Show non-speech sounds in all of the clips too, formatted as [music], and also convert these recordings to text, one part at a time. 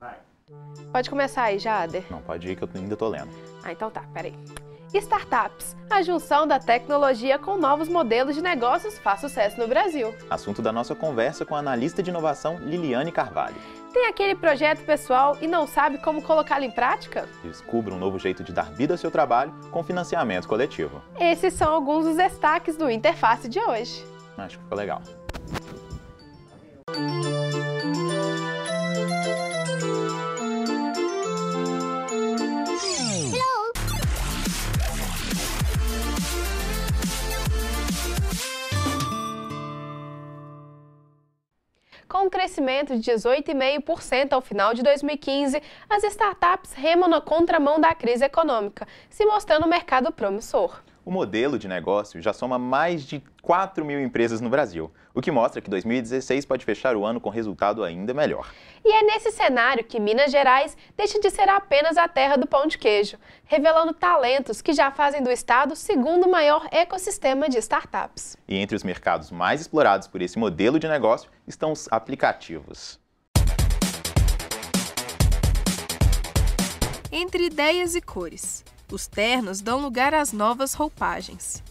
Vai. Pode começar aí, Jader. Não, pode ir que eu ainda tô lendo. Ah, então tá, peraí. Startups. A junção da tecnologia com novos modelos de negócios faz sucesso no Brasil. Assunto da nossa conversa com a analista de inovação Liliane Carvalho. Tem aquele projeto pessoal e não sabe como colocá-lo em prática? Descubra um novo jeito de dar vida ao seu trabalho com financiamento coletivo. Esses são alguns dos destaques do Interface de hoje. Acho que ficou legal. crescimento de 18,5% ao final de 2015, as startups remam na contramão da crise econômica, se mostrando um mercado promissor o modelo de negócio já soma mais de 4 mil empresas no Brasil, o que mostra que 2016 pode fechar o ano com resultado ainda melhor. E é nesse cenário que Minas Gerais deixa de ser apenas a terra do pão de queijo, revelando talentos que já fazem do estado o segundo maior ecossistema de startups. E entre os mercados mais explorados por esse modelo de negócio estão os aplicativos. Entre ideias e cores. Os ternos dão lugar às novas roupagens.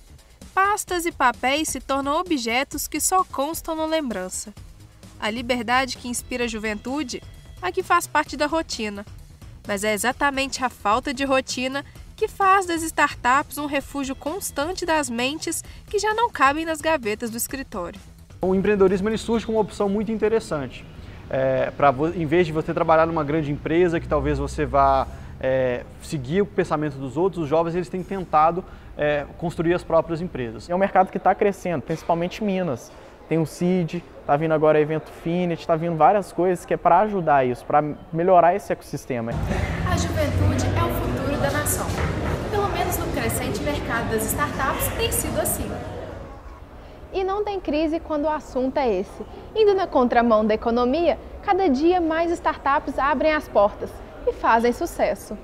Pastas e papéis se tornam objetos que só constam na lembrança. A liberdade que inspira a juventude, a que faz parte da rotina. Mas é exatamente a falta de rotina que faz das startups um refúgio constante das mentes que já não cabem nas gavetas do escritório. O empreendedorismo ele surge como uma opção muito interessante. É, pra, em vez de você trabalhar numa grande empresa que talvez você vá é, seguir o pensamento dos outros, os jovens eles têm tentado é, construir as próprias empresas. É um mercado que está crescendo, principalmente Minas. Tem o CID, está vindo agora o evento Finet, está vindo várias coisas que é para ajudar isso, para melhorar esse ecossistema. A juventude é o futuro da nação. Pelo menos no crescente mercado das startups tem sido assim. E não tem crise quando o assunto é esse. Indo na contramão da economia, cada dia mais startups abrem as portas que fazem é sucesso.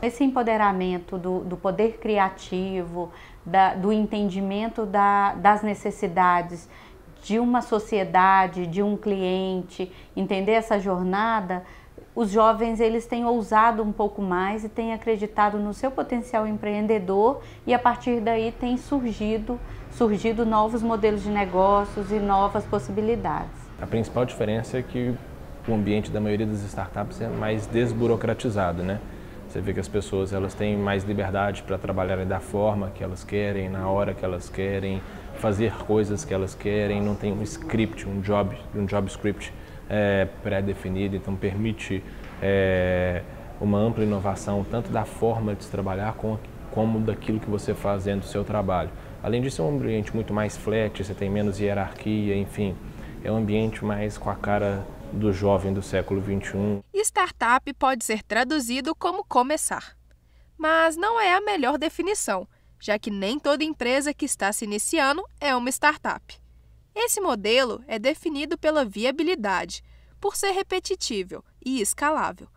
Esse empoderamento do, do poder criativo, da, do entendimento da, das necessidades de uma sociedade, de um cliente, entender essa jornada, os jovens eles têm ousado um pouco mais e têm acreditado no seu potencial empreendedor e a partir daí tem surgido, surgido novos modelos de negócios e novas possibilidades. A principal diferença é que o ambiente da maioria das startups é mais desburocratizado, né? Você vê que as pessoas elas têm mais liberdade para trabalhar da forma que elas querem, na hora que elas querem, fazer coisas que elas querem, não tem um script, um job, um job script é, pré-definido, então permite é, uma ampla inovação tanto da forma de se trabalhar com, como daquilo que você faz dentro do seu trabalho. Além disso, é um ambiente muito mais flat, você tem menos hierarquia, enfim, é um ambiente mais com a cara do jovem do século 21. Startup pode ser traduzido como começar, mas não é a melhor definição, já que nem toda empresa que está se iniciando é uma startup. Esse modelo é definido pela viabilidade, por ser repetitível e escalável.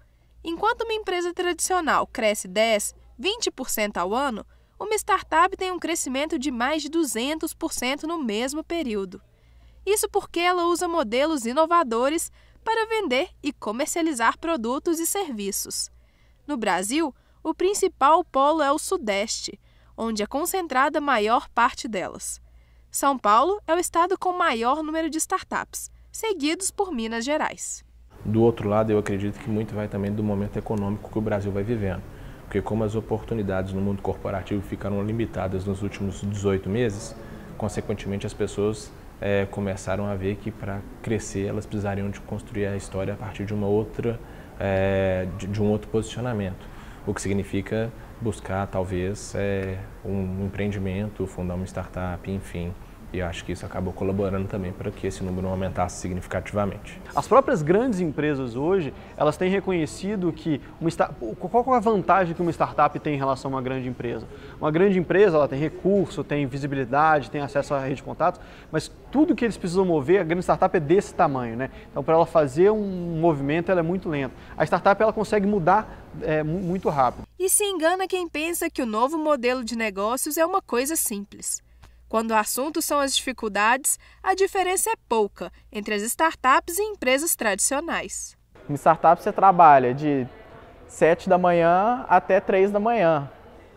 Enquanto uma empresa tradicional cresce 10, 20% ao ano, uma startup tem um crescimento de mais de 200% no mesmo período. Isso porque ela usa modelos inovadores para vender e comercializar produtos e serviços. No Brasil, o principal polo é o Sudeste, onde é concentrada a maior parte delas. São Paulo é o estado com maior número de startups, seguidos por Minas Gerais. Do outro lado, eu acredito que muito vai também do momento econômico que o Brasil vai vivendo. Porque como as oportunidades no mundo corporativo ficaram limitadas nos últimos 18 meses, consequentemente as pessoas é, começaram a ver que para crescer elas precisariam de construir a história a partir de uma outra é, de, de, um outro posicionamento, o que significa buscar talvez é, um empreendimento, fundar uma startup, enfim, e acho que isso acabou colaborando também para que esse número aumentasse significativamente. As próprias grandes empresas hoje, elas têm reconhecido que uma qual é a vantagem que uma startup tem em relação a uma grande empresa? Uma grande empresa, ela tem recurso, tem visibilidade, tem acesso à rede de contatos, mas tudo que eles precisam mover, a grande startup é desse tamanho, né? Então, para ela fazer um movimento, ela é muito lenta. A startup ela consegue mudar é, muito rápido. E se engana quem pensa que o novo modelo de negócios é uma coisa simples. Quando o assunto são as dificuldades, a diferença é pouca entre as startups e empresas tradicionais. Em startup você trabalha de 7 da manhã até 3 da manhã.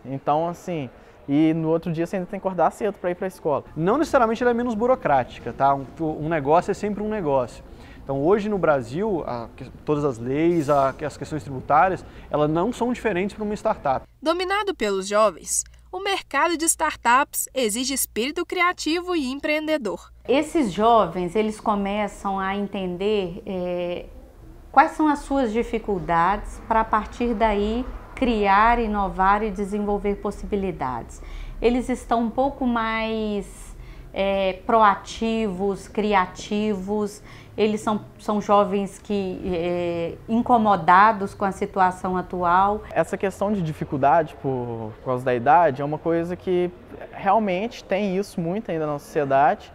Então, assim, e no outro dia você ainda tem que acordar cedo para ir para a escola. Não necessariamente ela é menos burocrática, tá? Um, um negócio é sempre um negócio. Então, hoje no Brasil, a, todas as leis, a, as questões tributárias, elas não são diferentes para uma startup. Dominado pelos jovens, o mercado de startups exige espírito criativo e empreendedor. Esses jovens, eles começam a entender é, quais são as suas dificuldades para a partir daí criar, inovar e desenvolver possibilidades. Eles estão um pouco mais é, proativos, criativos, eles são, são jovens que é, incomodados com a situação atual. Essa questão de dificuldade por, por causa da idade é uma coisa que realmente tem isso muito ainda na sociedade.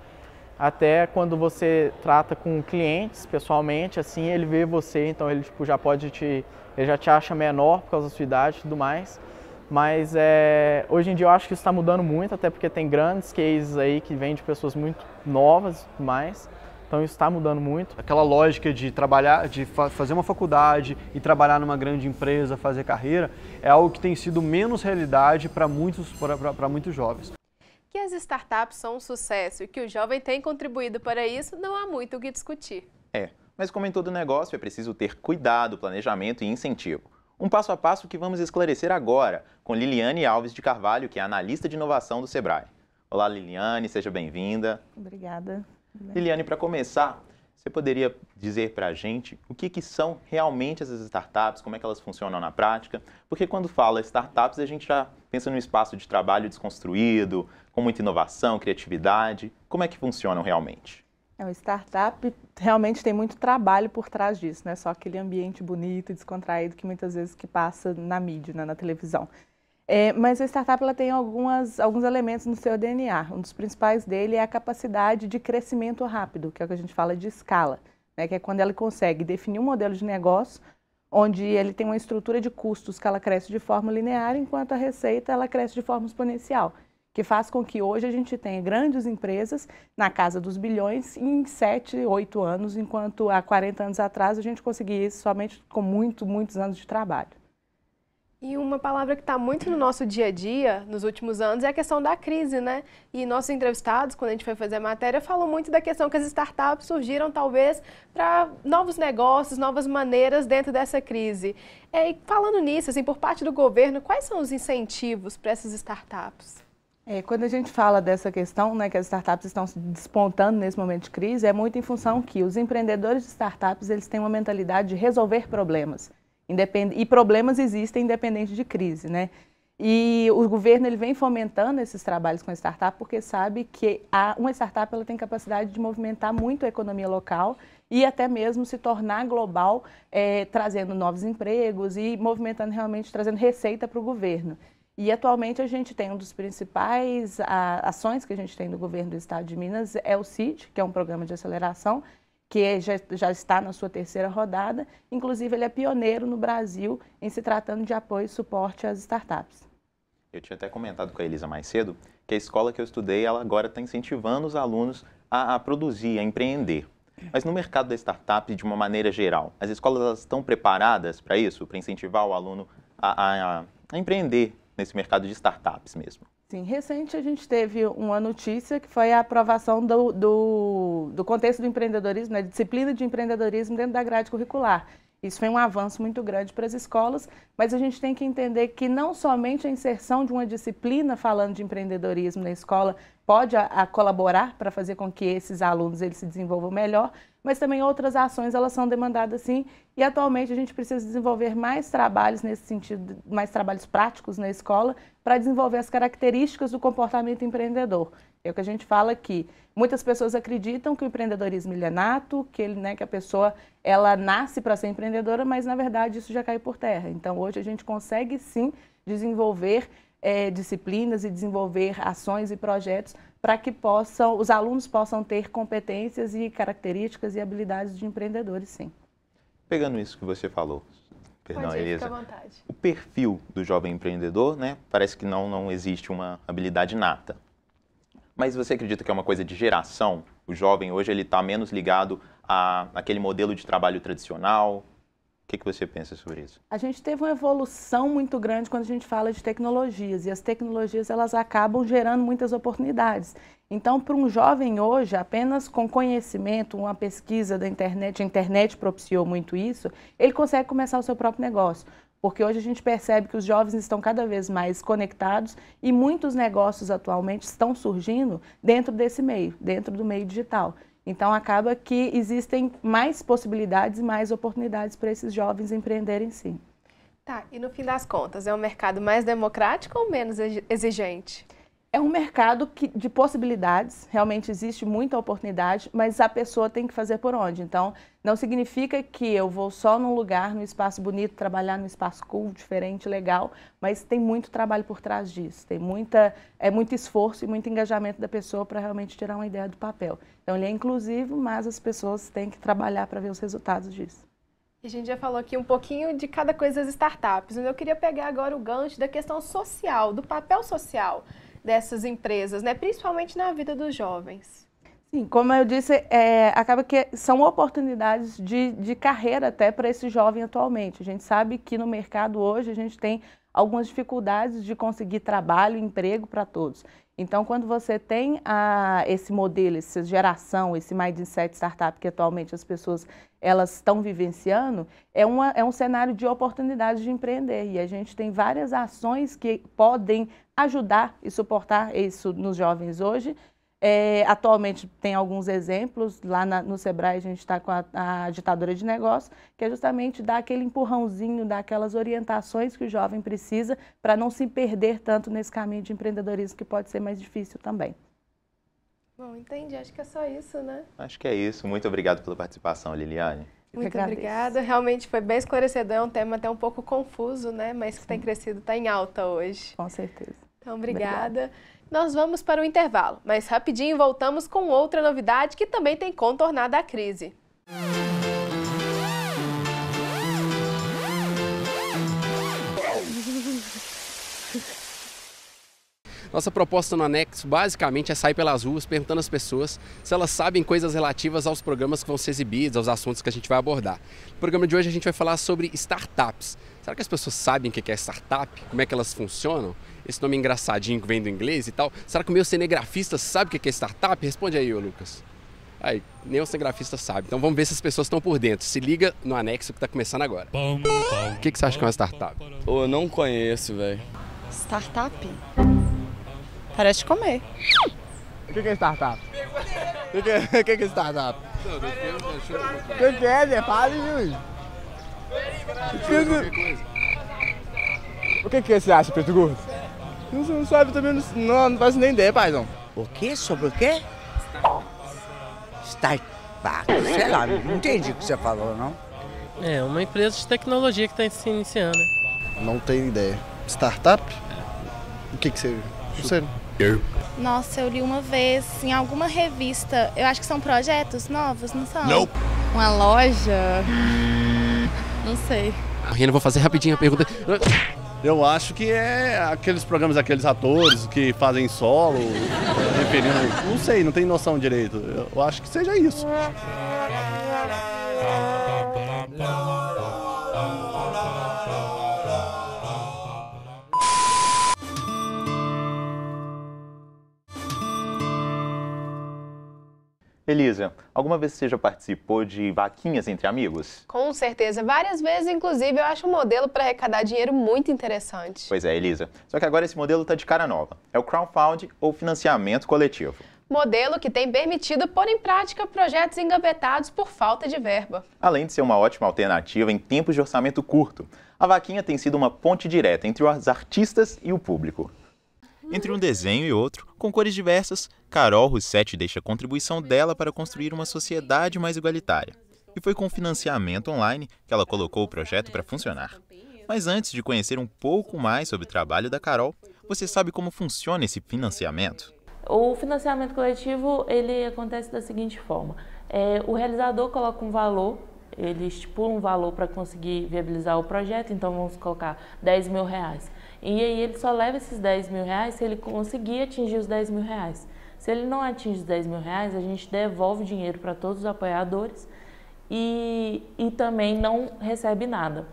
Até quando você trata com clientes pessoalmente, assim, ele vê você, então ele tipo, já pode te. ele já te acha menor por causa da sua idade e tudo mais. Mas é, hoje em dia eu acho que isso está mudando muito, até porque tem grandes cases aí que vêm de pessoas muito novas mais. Então isso está mudando muito. Aquela lógica de trabalhar, de fa fazer uma faculdade e trabalhar numa grande empresa, fazer carreira, é algo que tem sido menos realidade para muitos, para muitos jovens. Que as startups são um sucesso e que o jovem tem contribuído para isso, não há muito o que discutir. É, mas como em todo negócio, é preciso ter cuidado, planejamento e incentivo. Um passo a passo que vamos esclarecer agora com Liliane Alves de Carvalho, que é analista de inovação do Sebrae. Olá, Liliane, seja bem-vinda. Obrigada. Liliane, para começar, você poderia dizer para a gente o que, que, são realmente essas startups, como é que elas funcionam na prática? Porque quando fala startups, a gente já pensa num espaço de trabalho desconstruído, com muita inovação, criatividade. Como é que funcionam realmente? É, o startup realmente tem muito trabalho por trás disso, não é só aquele ambiente bonito e descontraído que muitas vezes que passa na mídia, né, na televisão. É, mas a startup ela tem algumas, alguns elementos no seu DNA. Um dos principais dele é a capacidade de crescimento rápido, que é o que a gente fala de escala, né, que é quando ela consegue definir um modelo de negócio onde ele tem uma estrutura de custos que ela cresce de forma linear, enquanto a receita ela cresce de forma exponencial que faz com que hoje a gente tenha grandes empresas na casa dos bilhões em 7, 8 anos, enquanto há 40 anos atrás a gente conseguia isso somente com muito, muitos anos de trabalho. E uma palavra que está muito no nosso dia a dia, nos últimos anos, é a questão da crise, né? E nossos entrevistados, quando a gente foi fazer a matéria, falam muito da questão que as startups surgiram, talvez, para novos negócios, novas maneiras dentro dessa crise. É, e falando nisso, assim, por parte do governo, quais são os incentivos para essas startups? É, quando a gente fala dessa questão, né, que as startups estão se despontando nesse momento de crise, é muito em função que os empreendedores de startups eles têm uma mentalidade de resolver problemas, independ... e problemas existem independente de crise, né? E o governo ele vem fomentando esses trabalhos com a startup porque sabe que a, uma startup ela tem capacidade de movimentar muito a economia local e até mesmo se tornar global, é, trazendo novos empregos e movimentando realmente, trazendo receita para o governo. E atualmente a gente tem um dos principais a, ações que a gente tem do governo do estado de Minas é o CID, que é um programa de aceleração, que é, já, já está na sua terceira rodada. Inclusive, ele é pioneiro no Brasil em se tratando de apoio e suporte às startups. Eu tinha até comentado com a Elisa mais cedo que a escola que eu estudei, ela agora está incentivando os alunos a, a produzir, a empreender. Mas no mercado da startup, de uma maneira geral, as escolas estão preparadas para isso, para incentivar o aluno a, a, a empreender, nesse mercado de startups mesmo. Sim, recente a gente teve uma notícia que foi a aprovação do, do, do contexto do empreendedorismo, da né, disciplina de empreendedorismo dentro da grade curricular. Isso foi um avanço muito grande para as escolas, mas a gente tem que entender que não somente a inserção de uma disciplina falando de empreendedorismo na escola pode a, a colaborar para fazer com que esses alunos eles se desenvolvam melhor, mas também outras ações elas são demandadas sim. E atualmente a gente precisa desenvolver mais trabalhos nesse sentido, mais trabalhos práticos na escola para desenvolver as características do comportamento empreendedor. É o que a gente fala que Muitas pessoas acreditam que o empreendedorismo é nato, que ele, né, que a pessoa ela nasce para ser empreendedora, mas na verdade isso já cai por terra. Então hoje a gente consegue sim desenvolver é, disciplinas e desenvolver ações e projetos para que possam, os alunos possam ter competências e características e habilidades de empreendedores, sim. Pegando isso que você falou, perdão, Pode ir, Elisa, o perfil do jovem empreendedor, né? Parece que não, não existe uma habilidade nata. Mas você acredita que é uma coisa de geração? O jovem hoje ele está menos ligado a aquele modelo de trabalho tradicional, o que, que você pensa sobre isso? A gente teve uma evolução muito grande quando a gente fala de tecnologias e as tecnologias elas acabam gerando muitas oportunidades. Então, para um jovem hoje, apenas com conhecimento, uma pesquisa da internet, a internet propiciou muito isso, ele consegue começar o seu próprio negócio. Porque hoje a gente percebe que os jovens estão cada vez mais conectados e muitos negócios atualmente estão surgindo dentro desse meio, dentro do meio digital. Então acaba que existem mais possibilidades e mais oportunidades para esses jovens empreenderem sim. Tá, e no fim das contas, é um mercado mais democrático ou menos exigente? é um mercado que, de possibilidades, realmente existe muita oportunidade, mas a pessoa tem que fazer por onde. Então, não significa que eu vou só num lugar, num espaço bonito, trabalhar num espaço cool, diferente, legal, mas tem muito trabalho por trás disso, tem muita, é muito esforço e muito engajamento da pessoa para realmente tirar uma ideia do papel. Então, ele é inclusivo, mas as pessoas têm que trabalhar para ver os resultados disso. A gente já falou aqui um pouquinho de cada coisa das startups, mas eu queria pegar agora o gancho da questão social, do papel social dessas empresas, né? principalmente na vida dos jovens. Sim, como eu disse, é, acaba que são oportunidades de, de carreira até para esse jovem atualmente. A gente sabe que no mercado hoje a gente tem algumas dificuldades de conseguir trabalho, emprego para todos. Então, quando você tem a esse modelo, essa geração, esse mindset startup que atualmente as pessoas elas estão vivenciando, é, uma, é um cenário de oportunidades de empreender. E a gente tem várias ações que podem ajudar e suportar isso nos jovens hoje. É, atualmente tem alguns exemplos, lá na, no Sebrae a gente está com a, a de negócios, que é justamente dar aquele empurrãozinho, dar aquelas orientações que o jovem precisa para não se perder tanto nesse caminho de empreendedorismo que pode ser mais difícil também. Bom, entendi. Acho que é só isso, né? Acho que é isso. Muito obrigado pela participação, Liliane. Muito obrigada. Realmente foi bem esclarecedor, é um tema até um pouco confuso, né? Mas que tem crescido, está em alta hoje. Com certeza. Então, obrigada. obrigada. Nós vamos para o intervalo, mas rapidinho voltamos com outra novidade que também tem contornado a crise. Música Nossa proposta no anexo basicamente é sair pelas ruas perguntando às pessoas se elas sabem coisas relativas aos programas que vão ser exibidos, aos assuntos que a gente vai abordar. No programa de hoje a gente vai falar sobre startups. Será que as pessoas sabem o que é startup? Como é que elas funcionam? Esse nome engraçadinho que vem do inglês e tal. Será que o meu cinegrafista sabe o que é startup? Responde aí, ô Lucas. Aí, nem o cinegrafista sabe. Então vamos ver se as pessoas estão por dentro. Se liga no anexo que está começando agora. O que, que você acha que é uma startup? Oh, eu não conheço, velho. Startup? Parece comer. O que, que é startup? O que, é, [laughs] que, que é startup? O que, que é, Zé? Fale, O que, que é, você acha, Preto Gordo? Não, não sabe também, não, não faz nem ideia, paizão. O que? Sobre o quê? Startup. Ah, sei lá, não entendi o que você falou, não. É, uma empresa de tecnologia que está se iniciando. Não tenho ideia. Startup? É. O que, que você. Não sei. Nossa, eu li uma vez em alguma revista. Eu acho que são projetos novos, não são? Não. Uma loja? Não sei. Marina, vou fazer rapidinho a pergunta. Eu acho que é aqueles programas aqueles atores que fazem solo, referindo. Não sei, não tem noção direito. Eu acho que seja isso. Elisa, alguma vez você já participou de vaquinhas entre amigos? Com certeza, várias vezes, inclusive, eu acho um modelo para arrecadar dinheiro muito interessante. Pois é, Elisa. Só que agora esse modelo está de cara nova. É o crowdfunding ou financiamento coletivo modelo que tem permitido pôr em prática projetos engavetados por falta de verba. Além de ser uma ótima alternativa em tempos de orçamento curto, a vaquinha tem sido uma ponte direta entre os artistas e o público. Entre um desenho e outro, com cores diversas, Carol Rossetti deixa a contribuição dela para construir uma sociedade mais igualitária. E foi com financiamento online que ela colocou o projeto para funcionar. Mas antes de conhecer um pouco mais sobre o trabalho da Carol, você sabe como funciona esse financiamento? O financiamento coletivo ele acontece da seguinte forma: é, o realizador coloca um valor, ele estipula um valor para conseguir viabilizar o projeto, então vamos colocar 10 mil reais. E aí ele só leva esses 10 mil reais se ele conseguir atingir os 10 mil reais. Se ele não atinge os 10 mil reais, a gente devolve dinheiro para todos os apoiadores e, e também não recebe nada.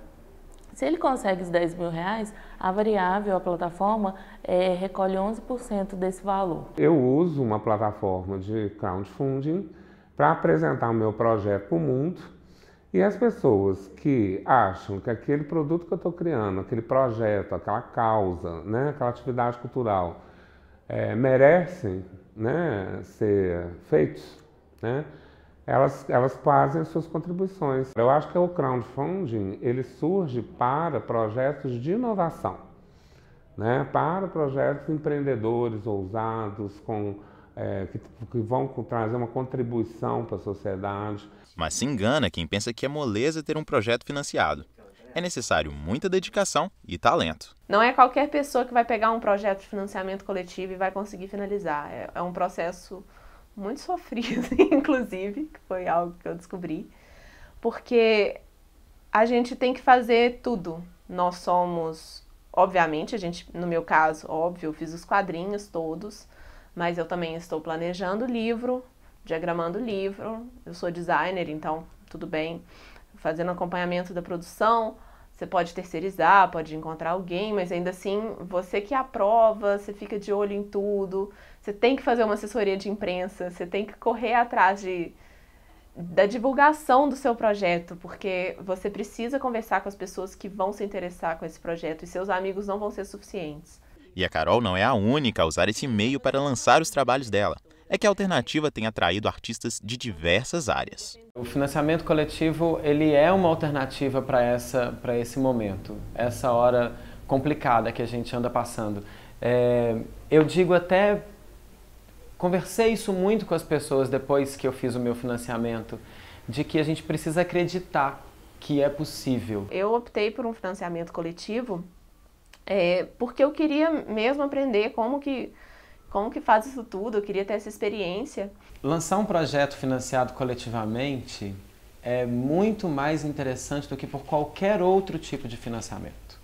Se ele consegue os 10 mil reais, a variável, a plataforma, é, recolhe 11% desse valor. Eu uso uma plataforma de crowdfunding para apresentar o meu projeto para o mundo e as pessoas que acham que aquele produto que eu estou criando, aquele projeto, aquela causa, né, aquela atividade cultural, é, merecem né, ser feitos, né, elas, elas fazem as suas contribuições. Eu acho que o crowdfunding ele surge para projetos de inovação, né, para projetos empreendedores ousados, com é, que, que, vão trazer uma contribuição para a sociedade. Mas se engana quem pensa que é moleza ter um projeto financiado. É necessário muita dedicação e talento. Não é qualquer pessoa que vai pegar um projeto de financiamento coletivo e vai conseguir finalizar. É, é um processo muito [laughs] sofrido, inclusive, que foi algo que eu descobri, porque a gente tem que fazer tudo. Nós somos, obviamente, a gente, no meu caso, óbvio, eu fiz os quadrinhos todos mas eu também estou planejando o livro, diagramando o livro. Eu sou designer, então tudo bem, fazendo acompanhamento da produção. Você pode terceirizar, pode encontrar alguém, mas ainda assim, você que aprova, você fica de olho em tudo, você tem que fazer uma assessoria de imprensa, você tem que correr atrás de, da divulgação do seu projeto, porque você precisa conversar com as pessoas que vão se interessar com esse projeto e seus amigos não vão ser suficientes. E a Carol não é a única a usar esse meio para lançar os trabalhos dela. É que a alternativa tem atraído artistas de diversas áreas. O financiamento coletivo ele é uma alternativa para essa para esse momento, essa hora complicada que a gente anda passando. É, eu digo até conversei isso muito com as pessoas depois que eu fiz o meu financiamento, de que a gente precisa acreditar que é possível. Eu optei por um financiamento coletivo é, porque eu queria mesmo aprender como que, como que faz isso tudo, eu queria ter essa experiência. Lançar um projeto financiado coletivamente é muito mais interessante do que por qualquer outro tipo de financiamento.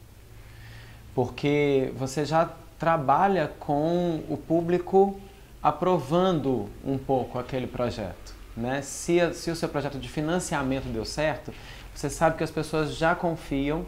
Porque você já trabalha com o público aprovando um pouco aquele projeto. Né? Se, se o seu projeto de financiamento deu certo, você sabe que as pessoas já confiam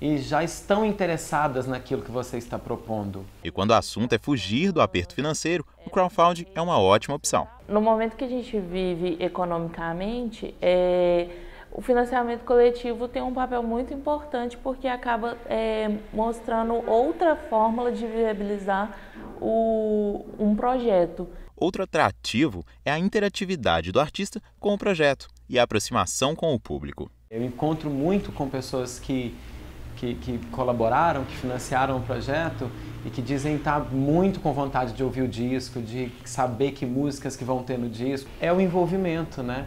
e já estão interessadas naquilo que você está propondo. E quando o assunto é fugir do aperto financeiro, o crowdfunding é uma ótima opção. No momento que a gente vive economicamente, é, o financiamento coletivo tem um papel muito importante porque acaba é, mostrando outra fórmula de viabilizar o, um projeto. Outro atrativo é a interatividade do artista com o projeto e a aproximação com o público. Eu encontro muito com pessoas que que, que colaboraram, que financiaram o projeto e que dizem estar muito com vontade de ouvir o disco, de saber que músicas que vão ter no disco. É o envolvimento, né?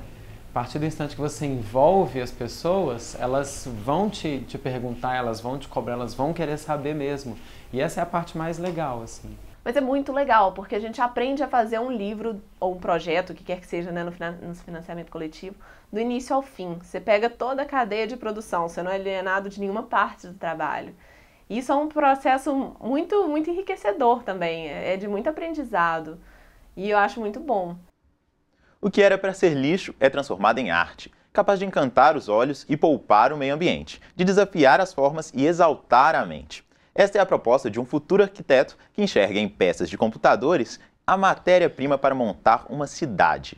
A partir do instante que você envolve as pessoas, elas vão te, te perguntar, elas vão te cobrar, elas vão querer saber mesmo. E essa é a parte mais legal, assim. Mas é muito legal, porque a gente aprende a fazer um livro ou um projeto, o que quer que seja, né, no financiamento coletivo, do início ao fim. Você pega toda a cadeia de produção, você não é alienado de nenhuma parte do trabalho. Isso é um processo muito, muito enriquecedor também, é, é de muito aprendizado e eu acho muito bom. O que era para ser lixo é transformado em arte, capaz de encantar os olhos e poupar o meio ambiente, de desafiar as formas e exaltar a mente. Esta é a proposta de um futuro arquiteto que enxerga em peças de computadores a matéria-prima para montar uma cidade.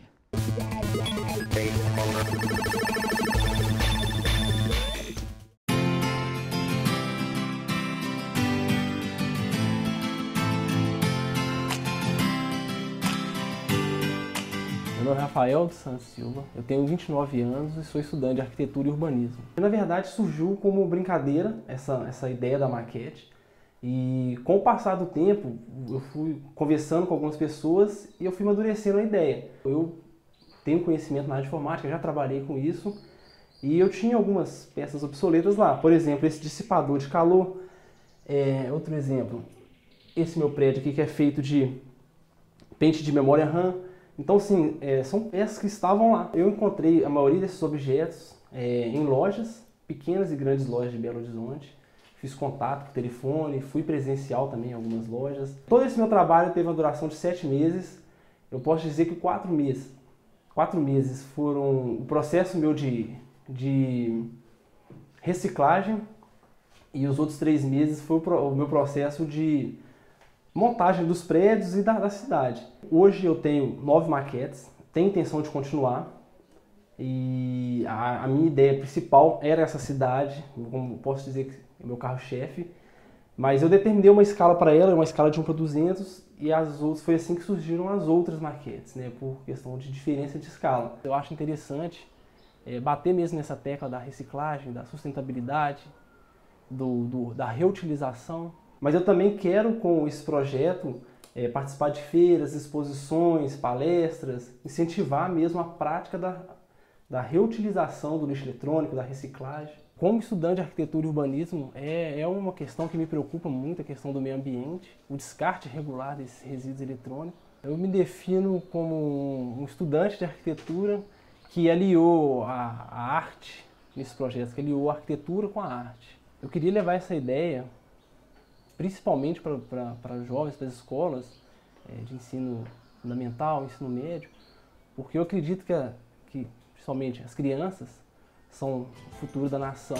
Sou é Rafael dos Santos Silva, eu tenho 29 anos e sou estudante de arquitetura e urbanismo. E, na verdade, surgiu como brincadeira essa, essa ideia da maquete. E com o passar do tempo, eu fui conversando com algumas pessoas e eu fui amadurecendo a ideia. Eu tenho conhecimento na área de informática, já trabalhei com isso e eu tinha algumas peças obsoletas lá. Por exemplo, esse dissipador de calor. É, outro exemplo, esse meu prédio aqui que é feito de pente de memória RAM. Então, assim, é, são peças que estavam lá. Eu encontrei a maioria desses objetos é, em lojas, pequenas e grandes lojas de Belo Horizonte. Fiz contato por telefone, fui presencial também em algumas lojas. Todo esse meu trabalho teve uma duração de sete meses. Eu posso dizer que quatro meses, quatro meses foram o processo meu de, de reciclagem e os outros três meses foi o, pro, o meu processo de montagem dos prédios e da, da cidade hoje eu tenho nove maquetes, tenho intenção de continuar. E a, a minha ideia principal era essa cidade, como posso dizer que é meu carro-chefe. Mas eu determinei uma escala para ela, uma escala de 1 para 200, e as outras, foi assim que surgiram as outras maquetes, né, por questão de diferença de escala. Eu acho interessante é, bater mesmo nessa tecla da reciclagem, da sustentabilidade, do, do, da reutilização. Mas eu também quero, com esse projeto, é, participar de feiras, exposições, palestras, incentivar mesmo a prática da, da reutilização do lixo eletrônico, da reciclagem. Como estudante de arquitetura e urbanismo, é, é uma questão que me preocupa muito, a questão do meio ambiente, o descarte regular desses resíduos eletrônicos. Eu me defino como um estudante de arquitetura que aliou a, a arte nesse projeto, que aliou a arquitetura com a arte. Eu queria levar essa ideia principalmente para jovens, para as escolas é, de ensino fundamental, ensino médio, porque eu acredito que, a, que principalmente as crianças são o futuro da nação.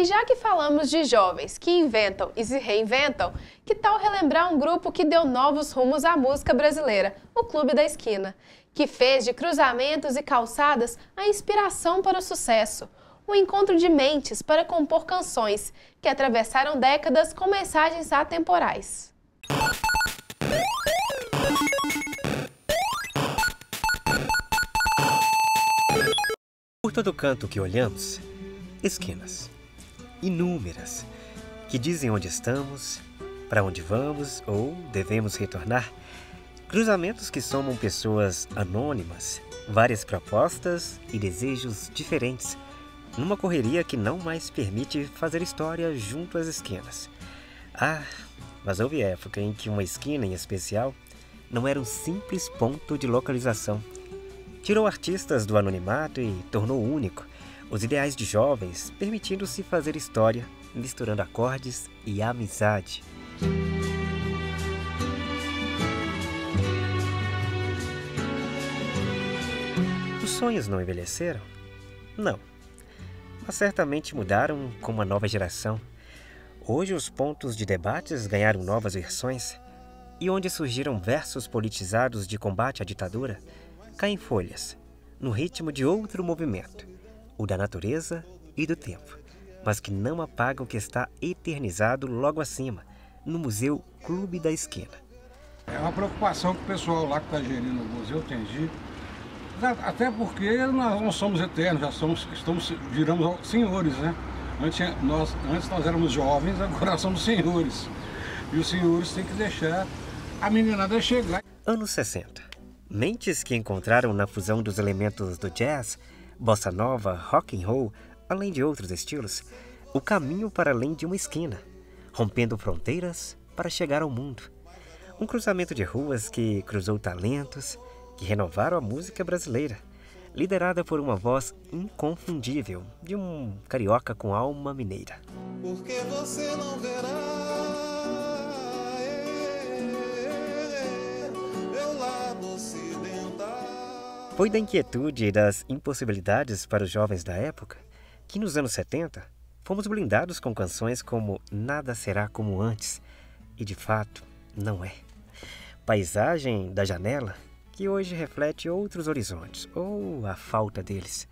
E já que falamos de jovens que inventam e se reinventam, que tal relembrar um grupo que deu novos rumos à música brasileira, o Clube da Esquina, que fez de cruzamentos e calçadas a inspiração para o sucesso, o um encontro de mentes para compor canções que atravessaram décadas com mensagens atemporais. Por todo canto que olhamos, esquinas inúmeras que dizem onde estamos, para onde vamos ou devemos retornar. Cruzamentos que somam pessoas anônimas, várias propostas e desejos diferentes, numa correria que não mais permite fazer história junto às esquinas. Ah, mas houve época em que uma esquina em especial não era um simples ponto de localização. Tirou artistas do anonimato e tornou único os ideais de jovens permitindo-se fazer história, misturando acordes e amizade. Os sonhos não envelheceram? Não. Mas certamente mudaram com uma nova geração. Hoje os pontos de debates ganharam novas versões e onde surgiram versos politizados de combate à ditadura, caem folhas, no ritmo de outro movimento o da natureza e do tempo, mas que não apaga o que está eternizado logo acima, no Museu Clube da Esquina. É uma preocupação que o pessoal lá que está gerindo o museu tem de até porque nós não somos eternos, já somos, estamos, viramos senhores, né? Antes nós, antes nós éramos jovens, agora [laughs] somos senhores. E os senhores têm que deixar a meninada chegar. Anos 60. Mentes que encontraram na fusão dos elementos do jazz bossa nova, rock and roll, além de outros estilos, o caminho para além de uma esquina, rompendo fronteiras para chegar ao mundo. Um cruzamento de ruas que cruzou talentos, que renovaram a música brasileira, liderada por uma voz inconfundível de um carioca com alma mineira. Porque você não verá eu lá no céu. Foi da inquietude e das impossibilidades para os jovens da época que, nos anos 70, fomos blindados com canções como Nada Será Como Antes e, de fato, não é. Paisagem da janela que hoje reflete outros horizontes, ou a falta deles.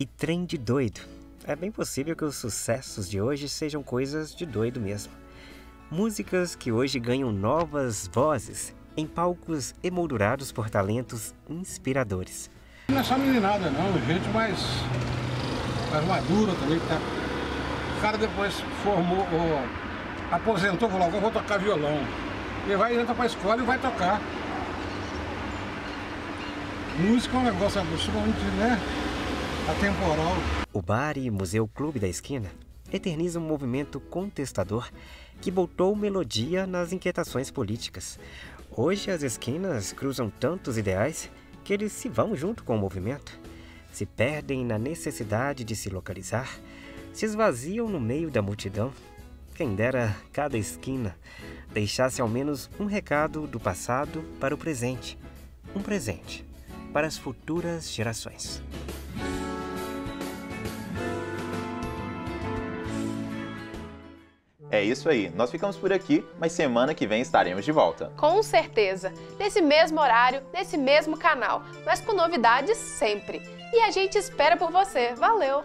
E Trem de Doido. É bem possível que os sucessos de hoje sejam coisas de doido mesmo. Músicas que hoje ganham novas vozes em palcos emoldurados por talentos inspiradores. Não é só meninada não, gente mais, mais madura também. Tá? O cara depois formou, aposentou, falou, vou tocar violão. Ele vai, entra pra escola e vai tocar. Música é um negócio absolutamente, né, atemporal. O bar e Museu Clube da Esquina eterniza um movimento contestador que botou melodia nas inquietações políticas. Hoje as esquinas cruzam tantos ideais que eles se vão junto com o movimento, se perdem na necessidade de se localizar, se esvaziam no meio da multidão. Quem dera cada esquina deixasse ao menos um recado do passado para o presente, um presente para as futuras gerações. É isso aí, nós ficamos por aqui, mas semana que vem estaremos de volta. Com certeza, nesse mesmo horário, nesse mesmo canal, mas com novidades sempre. E a gente espera por você. Valeu!